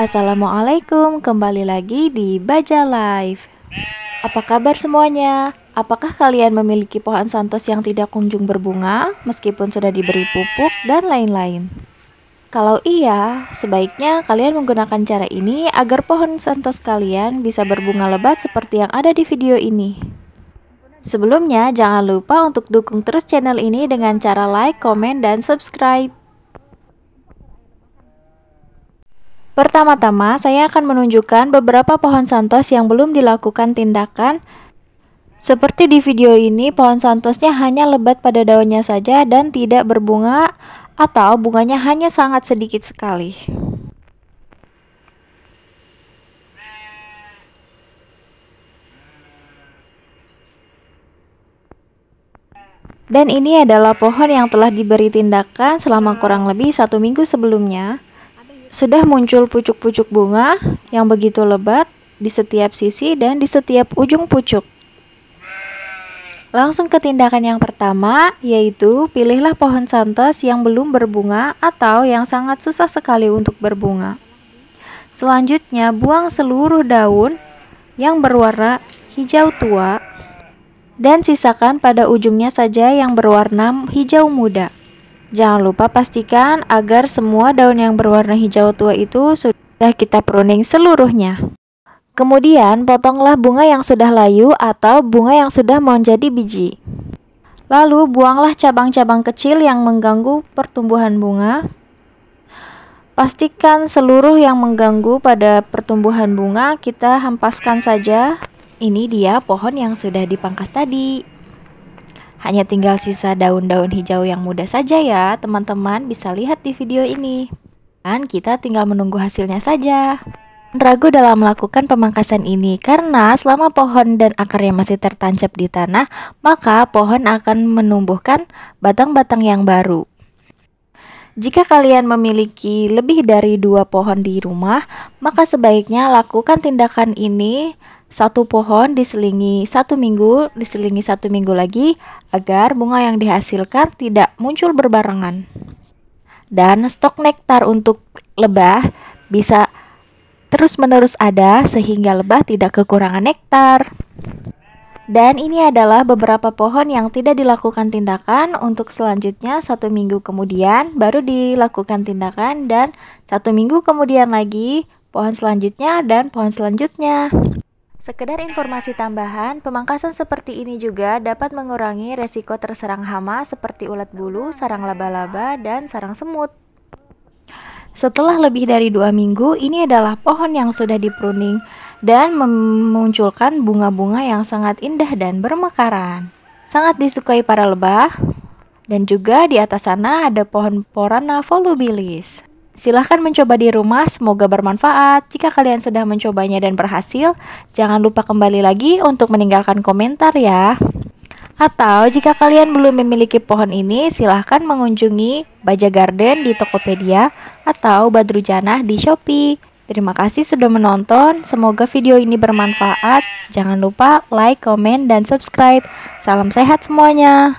Assalamualaikum, kembali lagi di Baja Live. Apa kabar semuanya? Apakah kalian memiliki pohon santos yang tidak kunjung berbunga, meskipun sudah diberi pupuk dan lain-lain? Kalau iya, sebaiknya kalian menggunakan cara ini agar pohon santos kalian bisa berbunga lebat seperti yang ada di video ini. Sebelumnya, jangan lupa untuk dukung terus channel ini dengan cara like, komen, dan subscribe. Pertama-tama, saya akan menunjukkan beberapa pohon santos yang belum dilakukan tindakan. Seperti di video ini, pohon santosnya hanya lebat pada daunnya saja dan tidak berbunga atau bunganya hanya sangat sedikit sekali. Dan ini adalah pohon yang telah diberi tindakan selama kurang lebih satu minggu sebelumnya sudah muncul pucuk-pucuk bunga yang begitu lebat di setiap sisi dan di setiap ujung pucuk. Langsung ke tindakan yang pertama, yaitu pilihlah pohon santos yang belum berbunga atau yang sangat susah sekali untuk berbunga. Selanjutnya, buang seluruh daun yang berwarna hijau tua dan sisakan pada ujungnya saja yang berwarna hijau muda. Jangan lupa pastikan agar semua daun yang berwarna hijau tua itu sudah kita pruning seluruhnya. Kemudian potonglah bunga yang sudah layu atau bunga yang sudah menjadi biji. Lalu buanglah cabang-cabang kecil yang mengganggu pertumbuhan bunga. Pastikan seluruh yang mengganggu pada pertumbuhan bunga kita hampaskan saja. Ini dia pohon yang sudah dipangkas tadi. Hanya tinggal sisa daun-daun hijau yang muda saja ya, teman-teman bisa lihat di video ini. Dan kita tinggal menunggu hasilnya saja. Ragu dalam melakukan pemangkasan ini karena selama pohon dan akarnya masih tertancap di tanah, maka pohon akan menumbuhkan batang-batang yang baru. Jika kalian memiliki lebih dari dua pohon di rumah, maka sebaiknya lakukan tindakan ini satu pohon diselingi satu minggu, diselingi satu minggu lagi agar bunga yang dihasilkan tidak muncul berbarengan. Dan stok nektar untuk lebah bisa terus-menerus ada sehingga lebah tidak kekurangan nektar. Dan ini adalah beberapa pohon yang tidak dilakukan tindakan untuk selanjutnya satu minggu kemudian baru dilakukan tindakan dan satu minggu kemudian lagi pohon selanjutnya dan pohon selanjutnya. Sekedar informasi tambahan, pemangkasan seperti ini juga dapat mengurangi resiko terserang hama seperti ulat bulu, sarang laba-laba, dan sarang semut. Setelah lebih dari dua minggu, ini adalah pohon yang sudah dipruning dan memunculkan bunga-bunga yang sangat indah dan bermekaran. Sangat disukai para lebah, dan juga di atas sana ada pohon Porana volubilis. Silahkan mencoba di rumah, semoga bermanfaat. Jika kalian sudah mencobanya dan berhasil, jangan lupa kembali lagi untuk meninggalkan komentar ya. Atau jika kalian belum memiliki pohon ini, silahkan mengunjungi Baja Garden di Tokopedia atau Badru Janah di Shopee. Terima kasih sudah menonton, semoga video ini bermanfaat. Jangan lupa like, komen, dan subscribe. Salam sehat semuanya.